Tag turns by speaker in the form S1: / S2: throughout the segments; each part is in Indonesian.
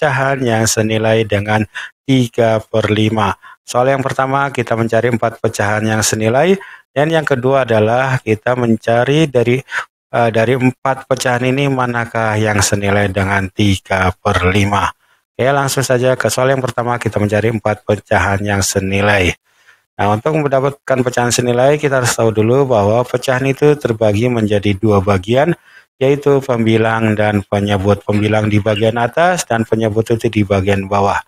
S1: pecahan yang senilai dengan 3 per 5. Soal yang pertama kita mencari 4 pecahan yang senilai dan yang kedua adalah kita mencari dari uh, dari 4 pecahan ini manakah yang senilai dengan 3 per 5. Oke langsung saja ke soal yang pertama kita mencari 4 pecahan yang senilai. Nah, untuk mendapatkan pecahan senilai, kita harus tahu dulu bahwa pecahan itu terbagi menjadi dua bagian, yaitu pembilang dan penyebut. Pembilang di bagian atas dan penyebut itu di bagian bawah.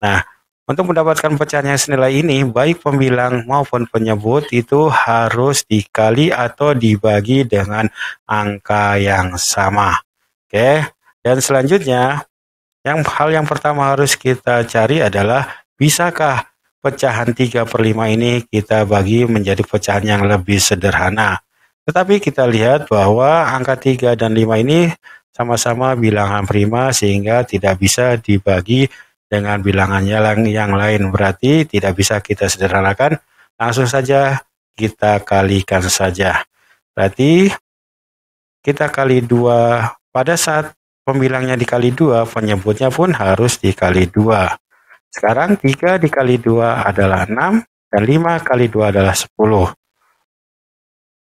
S1: Nah, untuk mendapatkan pecahannya senilai ini, baik pembilang maupun penyebut itu harus dikali atau dibagi dengan angka yang sama. Oke, dan selanjutnya, yang hal yang pertama harus kita cari adalah bisakah pecahan 3 per 5 ini kita bagi menjadi pecahan yang lebih sederhana. Tetapi kita lihat bahwa angka 3 dan 5 ini sama-sama bilangan prima sehingga tidak bisa dibagi dengan bilangan yang, yang lain. Berarti tidak bisa kita sederhanakan. Langsung saja kita kalikan saja. Berarti kita kali dua pada saat pembilangnya dikali dua, penyebutnya pun harus dikali dua. Sekarang 3 dikali 2 adalah 6 dan 5 kali 2 adalah 10.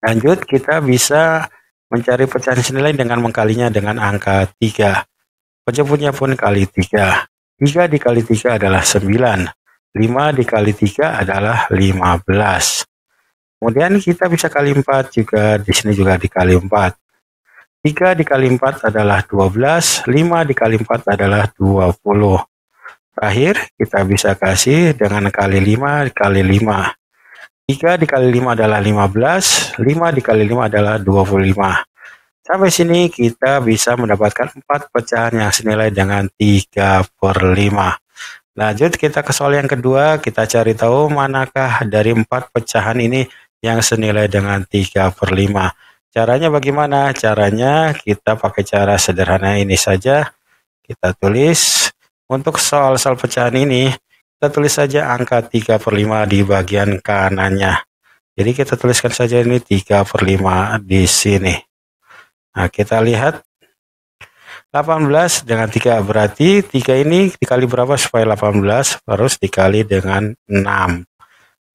S1: Lanjut, kita bisa mencari pecahan senilai dengan mengkalinya dengan angka 3. Penyebutnya pun kali 3. 3 dikali 3 adalah 9. 5 dikali 3 adalah 15. Kemudian kita bisa kali 4 juga, di sini juga dikali 4. 3 dikali 4 adalah 12, 5 dikali 4 adalah 20. Terakhir, kita bisa kasih dengan kali 5 kali 5. 3 dikali 5 adalah 15, 5 dikali 5 adalah 25. Sampai sini kita bisa mendapatkan 4 pecahan yang senilai dengan 3 per 5. Lanjut kita ke soal yang kedua, kita cari tahu manakah dari 4 pecahan ini yang senilai dengan 3 per 5. Caranya bagaimana? Caranya kita pakai cara sederhana ini saja. Kita tulis. Untuk soal-soal pecahan ini, kita tulis saja angka 3 per 5 di bagian kanannya. Jadi kita tuliskan saja ini 3 per 5 di sini. Nah, kita lihat 18 dengan 3 berarti 3 ini dikali berapa supaya 18 harus dikali dengan 6.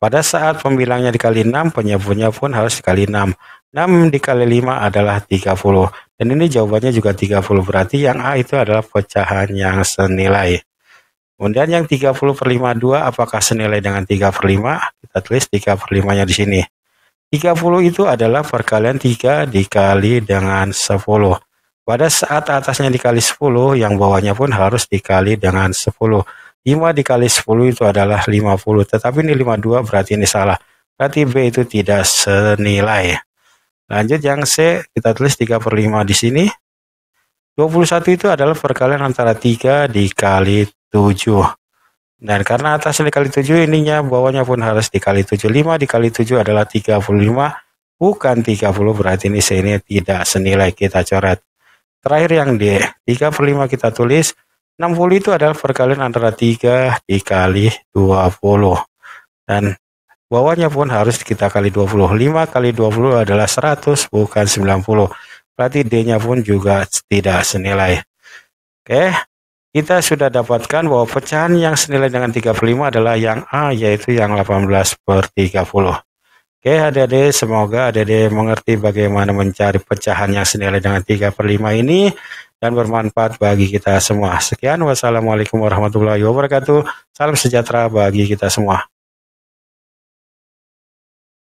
S1: Pada saat pembilangnya dikali 6, penyebutnya pun harus dikali 6. 6 dikali 5 adalah 30. Dan ini jawabannya juga 30. Berarti yang A itu adalah pecahan yang senilai. Kemudian yang 30 per 52 apakah senilai dengan 3 per 5? Kita tulis 3 per 5 nya di sini. 30 itu adalah perkalian 3 dikali dengan 10. Pada saat atasnya dikali 10, yang bawahnya pun harus dikali dengan 10. 5 dikali 10 itu adalah 50, tetapi ini 52 berarti ini salah. Berarti B itu tidak senilai. Lanjut yang C, kita tulis 3 per 5 di sini. 21 itu adalah perkalian antara 3 dikali 7. Dan karena atas dikali 7 ininya, bawahnya pun harus dikali 75 dikali 7 adalah 35, bukan 30 berarti ini sini tidak senilai kita coret. Terakhir yang D, 35 kita tulis, 60 itu adalah perkalian antara 3 dikali 20. Dan bawahnya pun harus kita kali 20. 5 kali 20 adalah 100 bukan 90. Berarti D-nya pun juga tidak senilai. Oke, kita sudah dapatkan bahwa pecahan yang senilai dengan 35 adalah yang A, yaitu yang 18 per 30. Oke, adik-adik, semoga adik-adik mengerti bagaimana mencari pecahan yang senilai dengan 3 per 5 ini dan bermanfaat bagi kita semua. Sekian, wassalamualaikum warahmatullahi wabarakatuh. Salam sejahtera bagi kita semua.